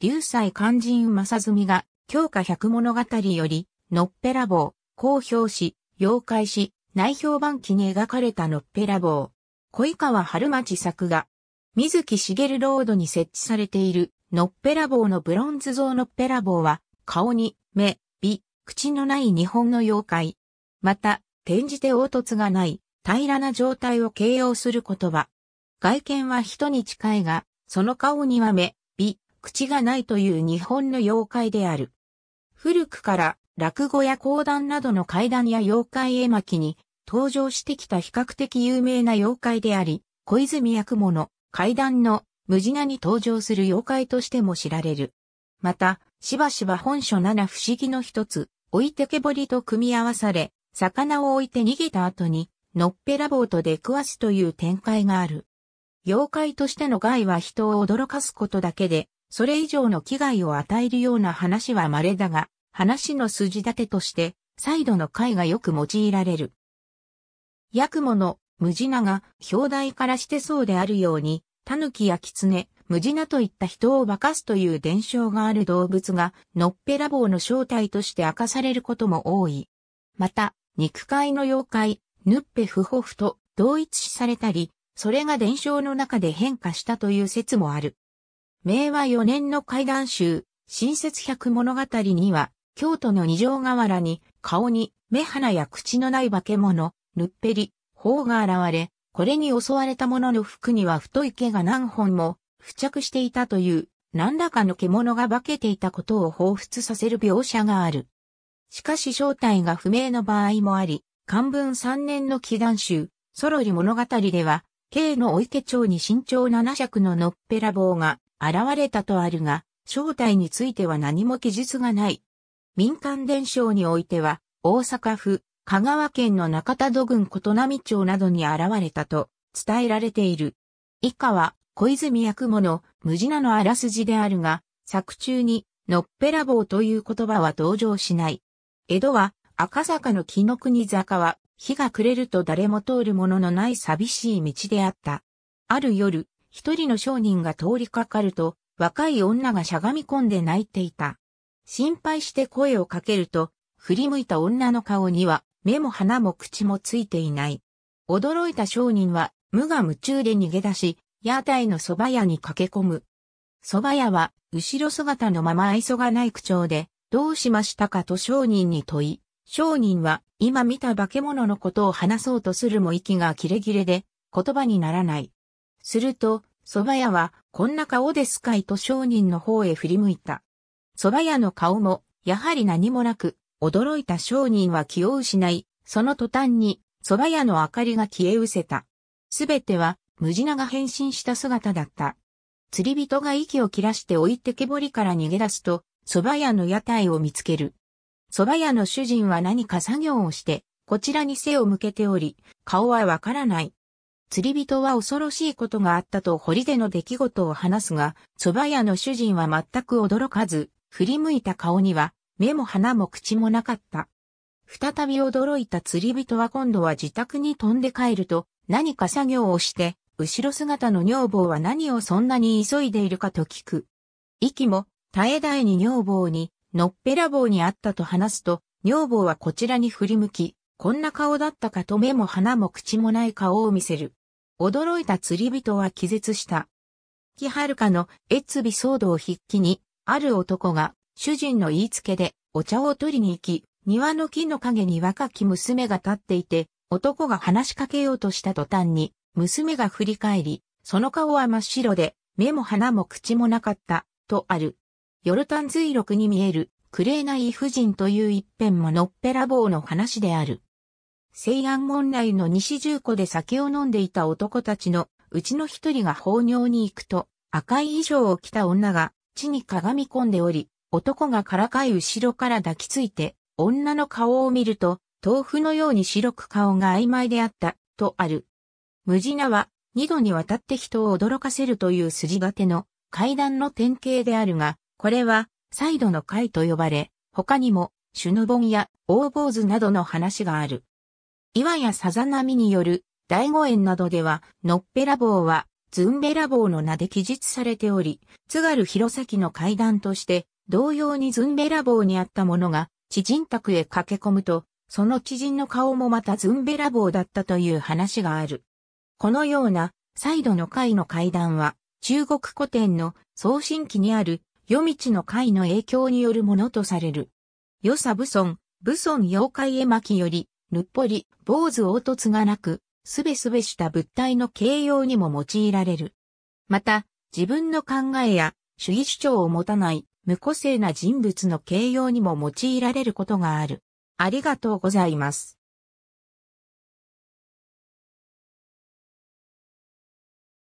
流祭肝心正澄が、強化百物語より、のっぺらぼう、公表し、妖怪し、内評版記に描かれたのっぺらぼう。小川春町作画。水木しげるロードに設置されている、のっぺらぼうのブロンズ像のっぺらぼうは、顔に、目、鼻、口のない日本の妖怪。また、転じて凹凸がない、平らな状態を形容する言葉。外見は人に近いが、その顔には目、口がないという日本の妖怪である。古くから落語や講談などの怪談や妖怪絵巻に登場してきた比較的有名な妖怪であり、小泉役物、怪談の無事名に登場する妖怪としても知られる。また、しばしば本書七不思議の一つ、置いてけぼりと組み合わされ、魚を置いて逃げた後に、のっぺらぼうと出くわすという展開がある。妖怪としての害は人を驚かすことだけで、それ以上の危害を与えるような話は稀だが、話の筋立てとして、再度の解がよく用いられる。役もの、無ジナが、表題からしてそうであるように、キや狐、無ジナといった人を化かすという伝承がある動物が、のっぺらぼうの正体として明かされることも多い。また、肉塊の妖怪、ヌッペフホフと同一視されたり、それが伝承の中で変化したという説もある。明和4年の怪談集、新説百物語には、京都の二条河原に、顔に、目鼻や口のない化け物、ぬっぺり、頬が現れ、これに襲われた者の服には太い毛が何本も付着していたという、何らかの獣が化けていたことを彷彿させる描写がある。しかし正体が不明の場合もあり、漢文3年の祈願集、ソロリ物語では、K のお池町に身長7尺ののっぺら棒が現れたとあるが、正体については何も記述がない。民間伝承においては、大阪府、香川県の中田戸郡琴波町などに現れたと伝えられている。以下は、小泉役もの、無事なのあらすじであるが、作中に、のっぺらぼうという言葉は登場しない。江戸は、赤坂の木の国坂は、日が暮れると誰も通るもののない寂しい道であった。ある夜、一人の商人が通りかかると、若い女がしゃがみ込んで泣いていた。心配して声をかけると、振り向いた女の顔には、目も鼻も口もついていない。驚いた商人は、無我夢中で逃げ出し、屋台の蕎麦屋に駆け込む。蕎麦屋は、後ろ姿のまま愛想がない口調で、どうしましたかと商人に問い、商人は、今見た化け物のことを話そうとするも息が切れ切れで、言葉にならない。すると、蕎麦屋は、こんな顔ですかいと商人の方へ振り向いた。蕎麦屋の顔も、やはり何もなく、驚いた商人は気を失い、その途端に、蕎麦屋の明かりが消え失せた。すべては、無事なが変身した姿だった。釣り人が息を切らして置いてけぼりから逃げ出すと、蕎麦屋の屋台を見つける。蕎麦屋の主人は何か作業をして、こちらに背を向けており、顔はわからない。釣り人は恐ろしいことがあったと堀での出来事を話すが、蕎麦屋の主人は全く驚かず、振り向いた顔には、目も鼻も口もなかった。再び驚いた釣り人は今度は自宅に飛んで帰ると、何か作業をして、後ろ姿の女房は何をそんなに急いでいるかと聞く。息も、絶え絶えに女房に、のっぺらぼうにあったと話すと、女房はこちらに振り向き、こんな顔だったかと目も鼻も口もない顔を見せる。驚いた釣り人は気絶した。木遥かの越尾騒動を筆記に、ある男が主人の言いつけでお茶を取りに行き、庭の木の陰に若き娘が立っていて、男が話しかけようとした途端に、娘が振り返り、その顔は真っ白で、目も鼻も口もなかった、とある。ヨルタン随録に見える、クレーナイ夫人という一辺ものっぺらぼうの話である。西安門内の西重湖で酒を飲んでいた男たちのうちの一人が放尿に行くと赤い衣装を着た女が地にかがみ込んでおり、男がからかい後ろから抱きついて、女の顔を見ると、豆腐のように白く顔が曖昧であった、とある。無地なは、二度にわたって人を驚かせるという筋立ての階段の典型であるが、これは、サイドの階と呼ばれ、他にも、シュヌボンや、大坊主などの話がある。岩やさざ波による大五園などでは、のっぺらぼうは、ずんべらぼうの名で記述されており、津軽弘前の階段として、同様にずんべらぼうにあったものが、知人宅へ駆け込むと、その知人の顔もまたずんべらぼうだったという話がある。このような、サイドの階の階段は、中国古典の送信機にある、夜道の階の影響によるものとされる。与謝武村、武村妖怪絵巻より、ぬっぽり、坊主凹凸がなく、すべすべした物体の形容にも用いられる。また、自分の考えや主義主張を持たない無個性な人物の形容にも用いられることがある。ありがとうございます。